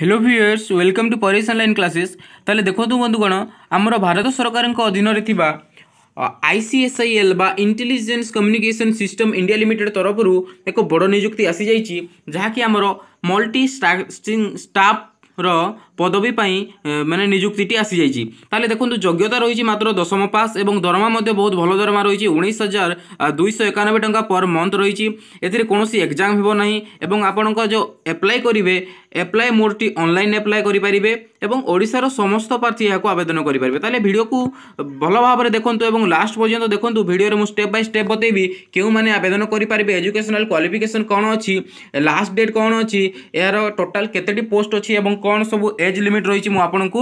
hello viewers welcome to Paris online classes তাহলে দেখন্তু বন্ধুগণ আমার ভারত সরকারଙ୍କ অধীনরে থিবা আইসিএসআইএল বা intelligence communication system India limited তরফর এক বড় নিযুক্তি আসি যাইছি যাকি আমার মল্টি স্টাফ ର ପଦବୀ ପାଇଁ ମାନେ ନିଯୁକ୍ତିଟି ଆସିଯାଇଛି ତାହେଲେ ଦେଖନ୍ତୁ ଯୋଗ୍ୟତା ରହିଛି ମାତ୍ର ଦଶମ ପାସ୍ ଏବଂ ଦରମା ମଧ୍ୟ ବହୁତ ଭଲ ଦରମା ରହିଛି ଉଣେଇଶ ହଜାର ଦୁଇଶହ ଏକାନବେ ଟଙ୍କା ପର୍ ମନ୍ଥ ରହିଛି ଏଥିରେ କୌଣସି ଏକ୍ଜାମ୍ ହେବ ନାହିଁ ଏବଂ ଆପଣଙ୍କ ଯେଉଁ ଆପ୍ଲାଏ କରିବେ ଆପ୍ଲାଏ ମୋଡ଼ଟି ଅନଲାଇନ୍ ଆପ୍ଲାଏ କରିପାରିବେ এবং ଓଡ଼ିଶାର ସମସ୍ତ ପ୍ରାର୍ଥୀ ଏହାକୁ ଆବେଦନ କରିପାରିବେ ତାହେଲେ ଭିଡ଼ିଓକୁ ଭଲ ଭାବରେ ଦେଖନ୍ତୁ ଏବଂ ଲାଷ୍ଟ ପର୍ଯ୍ୟନ୍ତ ଦେଖନ୍ତୁ ଭିଡ଼ିଓରେ ମୁଁ ଷ୍ଟେପ୍ ବାଇ ଷ୍ଟେପ୍ ବତେଇବି କେଉଁମାନେ ଆବେଦନ କରିପାରିବେ ଏଜୁକେସନାଲ୍ କ୍ୱାଲିଫିକେସନ୍ କ'ଣ ଅଛି ଲାଷ୍ଟ ଡେଟ୍ କ'ଣ ଅଛି ଏହାର ଟୋଟାଲ୍ କେତେଟି ପୋଷ୍ଟ ଅଛି ଏବଂ କ'ଣ ସବୁ ଏଜ୍ ଲିମିଟ୍ ରହିଛି ମୁଁ ଆପଣଙ୍କୁ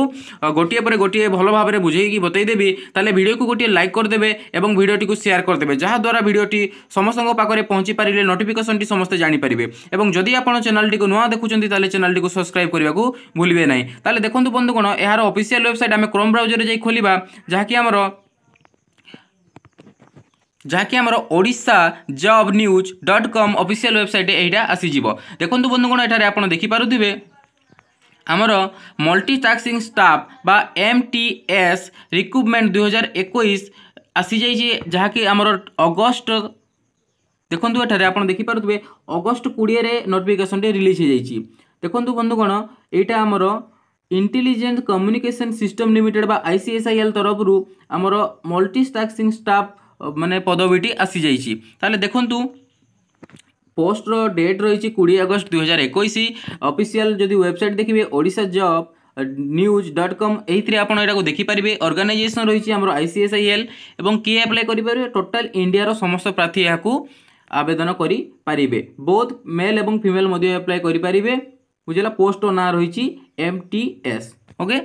ଗୋଟିଏ ପରେ ଗୋଟିଏ ଭଲ ଭାବରେ ବୁଝେଇକି ବତେଇଦେବି ତାହେଲେ ଭିଡ଼ିଓକୁ ଗୋଟିଏ ଲାଇକ୍ କରିଦେବେ ଏବଂ ଭିଡ଼ିଓଟିକୁ ସେୟାର କରିଦେବେ ଯାହାଦ୍ୱାରା ଭିଡ଼ିଓଟି ସମସ୍ତଙ୍କ ପାଖରେ ପହଞ୍ଚି ପାରିଲେ ନୋଟିଫିକେସନଟି ସମସ୍ତେ ଜାଣିପାରିବେ ଏବଂ ଯଦି ଆପଣ ଚ୍ୟାନେଲଟିକୁ ନୂଆ ଦେଖୁଛନ୍ତି ତାହେଲେ ଚ୍ୟାନେଲଟିକୁ ସବସ୍କ୍ରାଇବ୍ କରିବାକୁ ଭୁଲିବେ ନାହିଁ ତାହେଲେ ଦେଖନ୍ତୁ ବନ୍ଧୁଗଣ ଏହାର ଅଫିସିଆଲ୍ ୱେବସାଇଟ୍ ଆମେ କ୍ରୋମ୍ ବ୍ରାଉଜରରେ ଯାଇ ଖୋଲିବା ଯାହାକି ଆମର ଯାହାକି ଆମର Odisha job news dot com official website ଏଇଟା ଆସିଯିବ ଦେଖନ୍ତୁ ବନ୍ଧୁଗଣ ଏଠାରେ ଆପଣ ଦେଖିପାରୁଥିବେ ଆମର ମଲ୍ଟିଟାସ୍କିଂ ଷ୍ଟାଫ୍ ବା ଏମ୍ ଟି ଏସ୍ ରିକ୍ରୁଟମେଣ୍ଟ ଦୁଇହଜାର ଏକୋଇଶ ଆସିଯାଇଛି ଯାହାକି ଆମର ଅଗଷ୍ଟ ଦେଖନ୍ତୁ ଏଠାରେ ଆପଣ ଦେଖିପାରୁଥିବେ ଅଗଷ୍ଟ କୋଡ଼ିଏରେ ନୋଟିଫିକେସନ୍ଟି ରିଲିଜ୍ ହୋଇଯାଇଛି ଦେଖନ୍ତୁ ବନ୍ଧୁଗଣ ଏଇଟା ଆମର ଇଣ୍ଟେଲିଜେନ୍ସ କମ୍ୟୁନିକେସନ୍ ସିଷ୍ଟମ୍ ଲିମିଟେଡ୍ ବା I C S I L ତରଫରୁ ଆମର ମଲ୍ଟିଟାସ୍କିଂ ଷ୍ଟାଫ୍ ମାନେ ପଦବୀଟି ଆସିଯାଇଛି ତାହେଲେ ଦେଖନ୍ତୁ ପୋଷ୍ଟର ଡେଟ୍ ରହିଛି କୋଡ଼ିଏ ଅଗଷ୍ଟ ଦୁଇହଜାର ଏକୋଇଶ ଅଫିସିଆଲ ଯଦି ୱେବସାଇଟ୍ ଦେଖିବେ Odisha job news dot com ଏଇଥିରେ ଆପଣ ଏଟାକୁ ଦେଖିପାରିବେ ଅର୍ଗାନାଇଜେସନ୍ ରହିଛି ଆମର I C S I L ଏବଂ କିଏ ଆପ୍ଲାଏ କରିପାରିବେ ଟୋଟାଲ୍ ଇଣ୍ଡିଆର ସମସ୍ତ ପ୍ରାର୍ଥୀ ଏହାକୁ ଆବେଦନ କରିପାରିବେ ବୋଥ୍ ମେଲ୍ ଏବଂ ଫିମେଲ୍ ମଧ୍ୟ ଆପ୍ଲାଏ କରିପାରିବେ বুঝলা পোস্ট না রয়েছে এমটিএস ওকে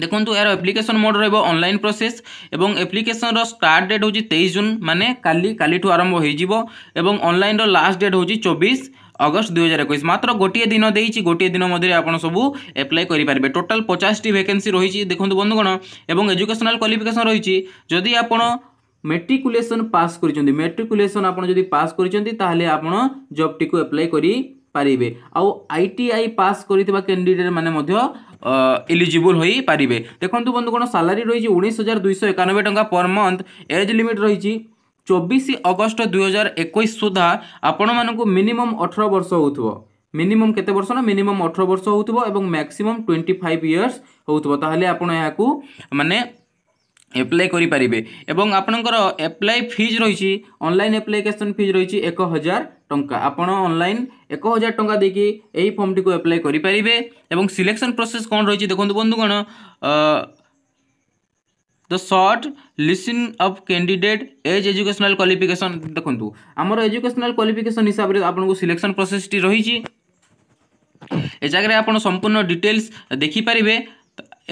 দেখুন এর আপ্লিকেসন মোড রহব অনলাইন প্রোসেস এবং আপ্লিকেসনর স্টার্ট ডেট হচ্ছে তেইশ জুন মানে কালি কালিঠু আরম্ভ হয়ে যাব এবং অনলাইনর লাস্ট ডেট হচ্ছে চব্বিশ অগস্ট দুই হাজার একুশ মাত্র গোটিয়ে দিন দিয়েছি গোটিয়ে দিন মধ্যে আপনার সবু এপ্লাই করে পারবে টোটাল পচাশটি ভ্যাকেন্সি রয়েছে দেখুন বন্ধুগণ এবং এজুকেশনাল কোয়ালিফিকেসন রয়েছে যদি আপনার মেট্রিকুলেসন পাস করছেন মেট্রিকুলেসন আপনার যদি পাস করছেন তাহলে আপনার জবটি এপ্লাই করে ପାଇପାରିବେ ଆଉ ଆଇ ଟି ଆଇ ପାସ୍ କରିଥିବା କ୍ୟାଣ୍ଡିଡେଟ୍ ମାନେ ମଧ୍ୟ ଏଲିଜିବୁଲ୍ ହୋଇପାରିବେ ଦେଖନ୍ତୁ ବନ୍ଧୁଗଣ ସାଲାରୀ ରହିଛି ଉଣେଇଶ ହଜାର ଦୁଇଶହ ଏକାନବେ ଟଙ୍କା ପର୍ ମନ୍ଥ ଏଜ୍ ଲିମିଟ୍ ରହିଛି ଚବିଶ ଅଗଷ୍ଟ ଦୁଇହଜାର ଏକୋଇଶ ସୁଦ୍ଧା ଆପଣମାନଙ୍କୁ ମିନିମମ୍ ଅଠର ବର୍ଷ ହେଉଥିବ ମିନିମମ୍ କେତେ ବର୍ଷ ନା ମିନିମମ୍ ଅଠର ବର୍ଷ ହେଉଥିବ ଏବଂ ମ୍ୟାକ୍ସିମମ୍ ଟ୍ୱେଣ୍ଟି ଫାଇଭ୍ ଇୟର୍ସ ହେଉଥିବ ତାହେଲେ ଆପଣ ଏହାକୁ ମାନେ ଆପ୍ଲାଏ କରିପାରିବେ ଏବଂ ଆପଣଙ୍କର ଆପ୍ଲାଏ ଫିଜ୍ ରହିଛି ଅନଲାଇନ୍ ଆପ୍ଲିକେସନ୍ ଫିଜ୍ ରହିଛି ଏକ ହଜାର ଟଙ୍କା ଆପଣ ଅନଲାଇନ୍ एक हज़ार টাকা দিয়ে এই ফর্মটি আপ্লাই করে পারে এবং সিলেকশন প্রোসেস কম রয়েছে দেখুন বন্ধুগণ the short listing of candidate age educational qualification देखो आमर एजुकेशनल क्वाफिकेसन हिसाब से आपको सिलेक्शन प्रोसेस टी रही जगह आप संपूर्ण डिटेल्स देखिपारे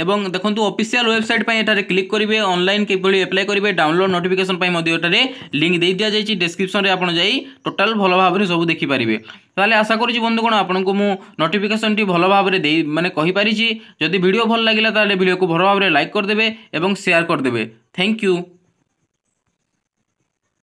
এবং দেখুন অফিসিয়াল ওয়েবসাইট এটার ক্লিক করবে অনলাইন কিভাবে এপ্লাই করবে ডাউনলোড নোটিফিকেশন এটার লিঙ্ক দিয়ে দিয়া যাই ডেসক্রিপশনে আপনার যাই টোটাল ভালোভাবে ভাবে সব দেখিপারে তাহলে আশা করছি বন্ধুগণ আপনার মু নোটিফিকেশনটি ভালো মানে কহিপারিছি যদি ভিডিও ভাল লাগলে তাহলে ভিডিওকে ভালোভাবে লাইক করে দেবে এবং শেয়ার করে দেবে থ্যাংক ইউ